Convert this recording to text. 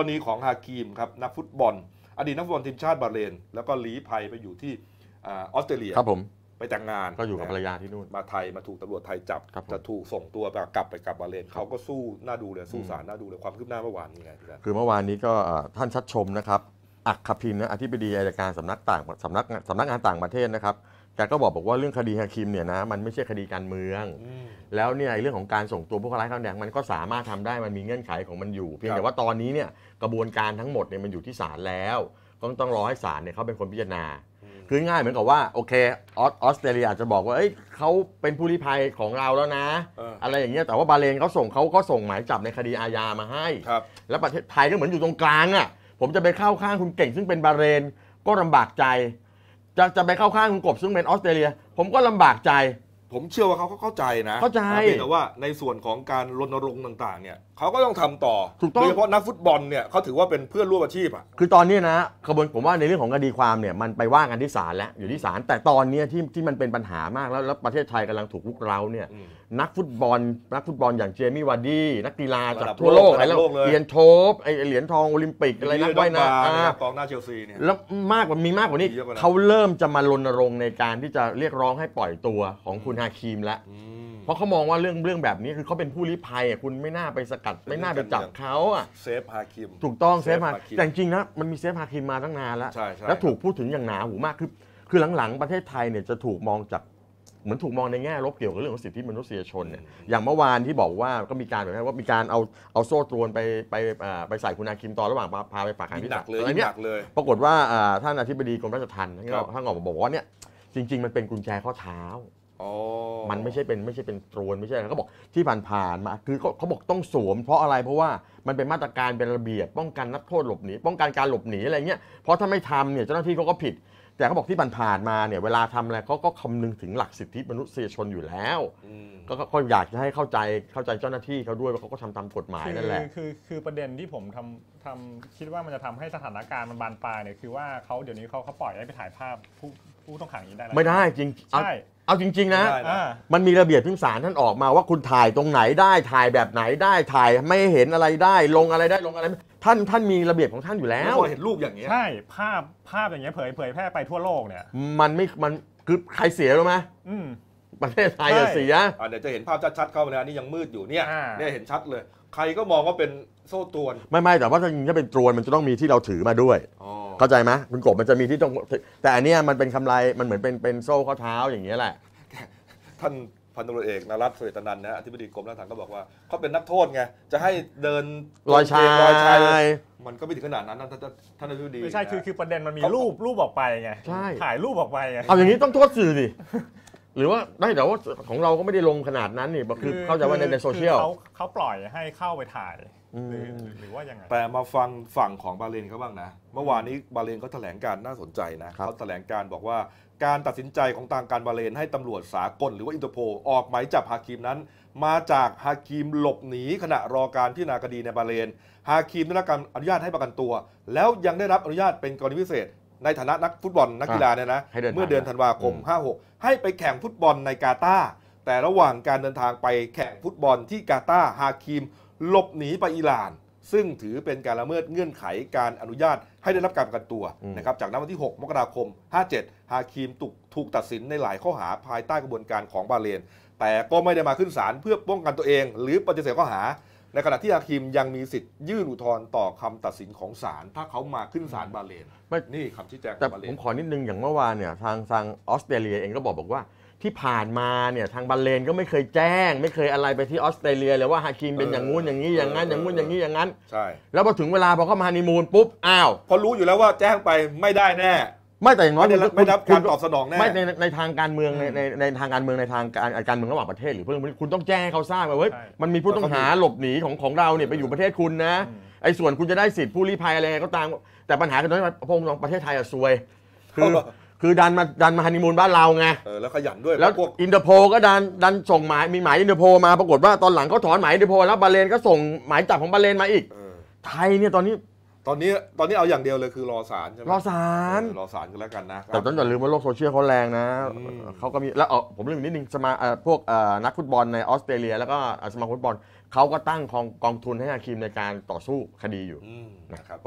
รณีของฮาคีมครับนักฟุตบอล อดีตนักฟุตบอลทีมชาติบาเลนแล้วก็ลีภัยไปอยู่ที่ออสเตรเลียครับผมไปแต่งงานก็อยู่กับภรรยาที่นู่นมาไทยมาถูกตำรวจไทยจับจะถูกส่งตัวกลับไปกับบาเลน เขาก็สู้น่าดูเลยสู้ศาลน่าดูเลยความคืบหน้าเมื่อวานนี้ไงคือเมื่อวานนี้ก็ท่านชัดชมนะครับอักขพินนะอธิบดีอายการสำนักต่างสำนักสำนักงานต่างประเทศนะครับแกก็บอกบอกว่าเรื่องคดีฮาคิมเนี่ยนะมันไม่ใช่คดีการเมืองแล้วเนี่ยเรื่องของการส่งตัวผู้ร้ายข้าแดงมันก็สามารถทำได้มันมีเงื่อนไขของมันอยู่เพียงแต่ว่าตอนนี้เนี่ยกระบวนการทั้งหมดเนี่ยมันอยู่ที่ศาลแล้ว ก็ต้องรอให้ศาลเนี่ยเขาเป็นคนพิจารณาคือง่ายเหมือนกับว่าโอเคออสเตรเลียอาจจะบอกว่าเอ้ยเขาเป็นผู้ลี้ภัยของเราแล้วนะออะไรอย่างเงี้ยแต่ว่าบาเลนเขาส่งเขาก็ส่งหมายจับในคดีอาญามาให้แล้วประเทศไทยก็เหมือนอยู่ตรงกลางอะ่ะผมจะไปเข้าข้างคุณเก่ง ซึ่งเป็นบาเลนก็ลาบากใจ จะจะไปเข้าข้างคุณกบ ซึ่งเป็นออสเตรเลียผมก็ลาบากใจผมเชื่อว่าเขาเข้าใจนะ เข้าใจแต่ว่าในส่วนของการรณรงค์ต่างๆเนี่ยเขาก็ต้องทำต่อถูกต้องโดยเฉพาะนักฟุตบอลเนี่ยเขาถือว่าเป็นเพื่อนร่วมอาชีพอ่ะคือตอนนี้นะ ขบวนผมว่าในเรื่องของคดีความเนี่ยมันไปว่ากันที่ศาลแล้วอยู่ที่ศาลแต่ตอนนี้ที่ที่มันเป็นปัญหามากแล้วแล้วประเทศไทยกำลังถูกลุกเร้าเนี่ย นักฟุตบอลนักฟุตบอลอย่างเจมี่วาร์ดี นักกีฬาจากทั่วโลกอะไรแล้วเหรียญโทบไอเหรียญทองโอลิมปิกอะไรนักว่ายน้ำกองหน้าเชลซีเนี่ยแล้วมากกว่ามีมากกว่านี้เขาเริ่มจะมารณรงค์ในการที่จะเรียกร้องให้ปล่อยตัวของคุณฮาคิมแล้วเพราะเขามองว่าเรื่องเรื่องแบบนี้คือเขาเป็นผู้ลี้ภัยอ่ะคุณไม่น่าไปสกัด ไม่น่าไปจับเขาอ่ะเซฟฮาคิมถูกต้องเซฟฮาคิมแต่จริงนะมันมีเซฟฮาคิมมาตั้งนานแล้วใช่ใช่แล้วถูกพูดถึงอย่างหนาหูมาก คือคือหลังๆ ประเทศไทยเนี่ยจะถูกมองจากเหมือนถูกมองในแง่ลบเกี่ยวกับเรื่องของสิทธิมนุษยชนเนี่ยอย่างเมื่อวานที่บอกว่าก็มีการแบบว่ามีการเอาเอาโซ่ตรวนไปไปไปใส่คุณอาคิมตอนระหว่างพาไปปากขังที่ิจารณัากเลยอันเนี้ยปรากฏว่า่าท่านอธิบดีกรมราชทัณฑ์ท่านก็ท่านออกมาบอกว่าเนี่ยจริง ๆมันเป็นกุญแจข้อเท้ามันไม่ใช่เป็นไม่ใช่เป็นโรรนไม่ใช่ เขาบอกที่ผ่านๆมา คือเขาเขาบอกต้องสวม เพราะอะไรเพราะว่ามันเป็นมาตรการเป็นระเบียบป้องกันนักโทษหลบหนีป้องกันการหลบหนีอะไรเงี้ย เพราะถ้าไม่ทำเนี่ยเจ้าหน้าที่เขาก็ผิด แต่เขาบอกที่ผ่านๆมาเนี่ย เวลาทำอะไรเขาก็คำนึงถึงหลักสิทธิมนุษยชนอยู่แล้ว ก็ก็อยากจะให้เข้าใจเข้าใจเจ้าหน้าที่เขาด้วยว่าเขาก็ทำตามกฎหมายนั่นแหละคือคือคือประเด็นที่ผมทำทำคิดว่ามันจะทำให้สถานการณ์มันบานปลายเนี่ยคือว่าเขาเดี๋ยวนี้เขาเขาปล่อยให้ไปถ่ายภาพผู้ผู้ต้องขังอย่างนี้ได้หไม่ได้จริงใช่เอาจริง ๆ นะไมันมีระเบียบพิมสารท่านออกมาว่าคุณถ่ายตรงไหนได้ถ่ายแบบไหนได้ถ่ายไม่เห็นอะไรได้ลงอะไรได้ลงอะไรท่านท่านมีระเบียบของท่านอยู่แล้ว เห็นรูปอย่างนี้ใช่ภาพภาพอย่างเงี้ยเผยเผยแพร่ไปทั่วโลกเนี่ยมันไม่มันคือใครเสียรู้ไหมประเทศไทยเสียอ่เดี๋ยวจะเห็นภาพชัดๆเข้ามาแลนี่ยังมืดอยู่เนี่ยเนี่ยเห็นชัดเลย ใครก็มองว่าเป็นโซ่ตรวนไม่ไม่แต่ว่าจริงๆถ้าเป็นตรวนมันจะต้องมีที่เราถือมาด้วยข้าใจไหมคุณกบมันจะมีที่ตรงแต่อันนี้มันเป็นคำไรมันเหมือนเป็นเป็นโซ่ข้อเท้าอย่างเงี้ยแหละ ท่านพันตำรวจเอกนรัตน์เสวตนันท์นะอธิบดีกรมราชทัณฑ์ก็บอกว่า เขาเป็นนักโทษไงจะให้เดินลอยชายมันก็ไม่ถึงขนาดนั้นนะท่านท่านอธิบดีไม่ใช่คือคือประเด็นมันมีรูปรูปออกไปไงใช่ถ่ายรูปออกไปไงเอาอย่างนี้ต้องโทษสื่อดิหรือว่าได้แต่ว่าของเราก็ไม่ได้ลงขนาดนั้นนี่คือเข้าใจว่าในในโซเชียลเขาเขาปล่อยให้เข้าไปถ่ายหรือว่ายังไงแต่มาฟังฝั่งของบาเลนเขาบ้างนะ เมื่อวานนี้บาเลนเขาแถลงการน่าสนใจนะเขาแถลงการบอกว่าการตัดสินใจของทางการบาเลนให้ตำรวจสากล หรือว่าอินเตอร์โพออกหมายจับฮาคิมนั้น มาจากฮาคิมหลบหนีขณะรอการพิจารณาคดีในบาเลน ฮาคิมได้รับการอนุญาตให้ประกันตัว แล้วยังได้รับอนุญาตเป็นกรณีพิเศษในฐานะนักฟุตบอลนักกีฬาเนี่ยนะ เมื่อเดือนธันวาคม56 ให้ไปแข่งฟุตบอลในกาตาร์แต่ระหว่างการเดินทางไปแข่งฟุตบอลที่กาตาร์ฮาคิมหลบหนีไปอิหร่านซึ่งถือเป็นการละเมิดเงื่อนไขการอนุญาตให้ได้รับการประกันตัวนะครับจากนั้นวันที่ 6 มกราคม 57ฮาคีมถูกถูกตัดสินในหลายข้อหาภายใต้กระบวนการของบาเลน แต่ก็ไม่ได้มาขึ้นศาลเพื่อป้องกันตัวเองหรือปฏิเสธข้อหา ในขณะที่ฮาคีมยังมีสิทธิ์ยื่นอุทธรณ์ต่อคำตัดสินของศาลถ้าเขามาขึ้นศาลบาเลนไม่นี่คำชี้แจงขแต่องบาเลผมขอนิดนึงอย่างเมื่อวานเนี่ยทางทางออสเตรเลียเองก็บอกบอกว่าที่ผ่านมาเนี่ยทางบาเลนก็ไม่เคยแจ้ง ไม่เคยอะไรไปที่ออสเตรเลียเลยว่าฮาคิมเป็นอย่างงู้นอย่างนี้อย่างนั้น อย่างงู้นอย่างนี้อย่างนั้นใช่แล้วพอถึงเวลาพอเข้ามาฮันนีมูนปุ๊บอ้าว พอรู้อยู่แล้วว่าแจ้งไปไม่ได้แน่ไม่แต่อย่างน้อยไม่ได้รับการตอบสนองแน่ไม่ในในทางการเมืองในในในทางการเมืองในทางการการเมืองระหว่างประเทศ หรือเพื่อนคุณต้องแจ้งให้เขาทราบว่าเฮ้ยมันมีผู้ต้องหาหลบหนีของของเราเนี่ยไปอยู่ประเทศคุณนะไอ้ส่วนคุณจะได้สิทธิ์ผู้ลี้ภัยอะไรก็ตามแต่ปัญหาคือตอนนี้พงศ์ของประเทศไทยอะซวยคือคือดันมาดันมาฮันนีมูนบ้านเราไงแล้วขยันด้วยแล้วพวกอินเตอร์โพ ก็ดันดันส่งหมายมีหมายอินเตอร์โพมาปรากฏว่าตอนหลังเขาถอน หมายอินเตอร์โพแล้วบาเลนก็ส่งหมายจับของบาเลนมาอีกอไทยเนี่ยตอนนี้ตอนนี้ตอนนี้เอาอย่างเดียวเลยคือรอศาลใช่ไหมรอศาลรอศาลกันแล้วกันนะแต่ต้องอย่าลืมว่าโลกโซเชียลเขาแรงนะเขาก็มีแล้วอผมลืมนิดนึงสมาเออพวกเอ่อนักฟุตบอลในออสเตรเลีย แล้วก็สมาคมฟุตบอลเขาก็ตั้งกองกองทุนให้อาคีมในการต่อสู้คดีอยู่นะครับ